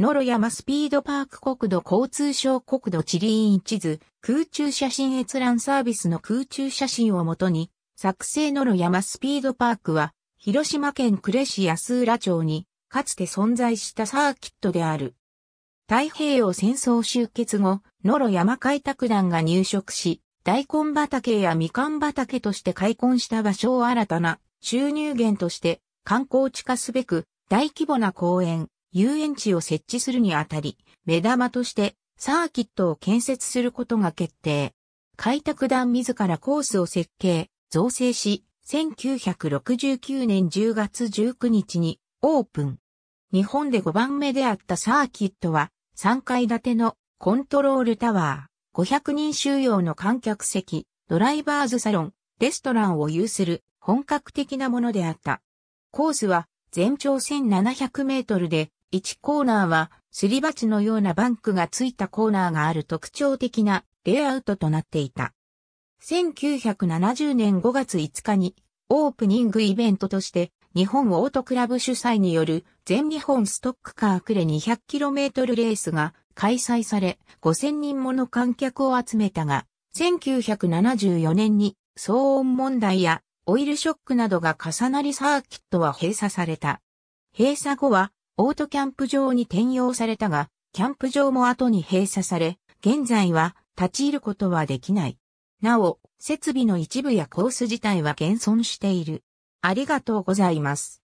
ノロ山スピードパーク国土交通省国土地理院地図、空中写真閲覧サービスの空中写真をもとに、作成ノロ山スピードパークは、広島県呉市安浦町に、かつて存在したサーキットである。太平洋戦争終結後、ノロ山開拓団が入植し、大根畑やみかん畑として開墾した場所を新たな収入源として観光地化すべく大規模な公園、遊園地を設置するにあたり、目玉としてサーキットを建設することが決定。開拓団自らコースを設計、造成し、1969年10月19日にオープン。日本で5番目であったサーキットは3階建てのコントロールタワー、500人収容の観客席、ドライバーズサロン、レストランを有する本格的なものであった。コースは全長1700メートルで1コーナーはすり鉢のようなバンクがついたコーナーがある特徴的なレイアウトとなっていた。1970年5月5日にオープニングイベントとして日本オートクラブ主催による全日本ストックカークレ 200km レースが開催され5000人もの観客を集めたが1974年に騒音問題やオイルショックなどが重なりサーキットは閉鎖された。閉鎖後はオートキャンプ場に転用されたが、キャンプ場も後に閉鎖され、現在は立ち入ることはできない。なお、設備の一部やコース自体は現存している。ありがとうございます。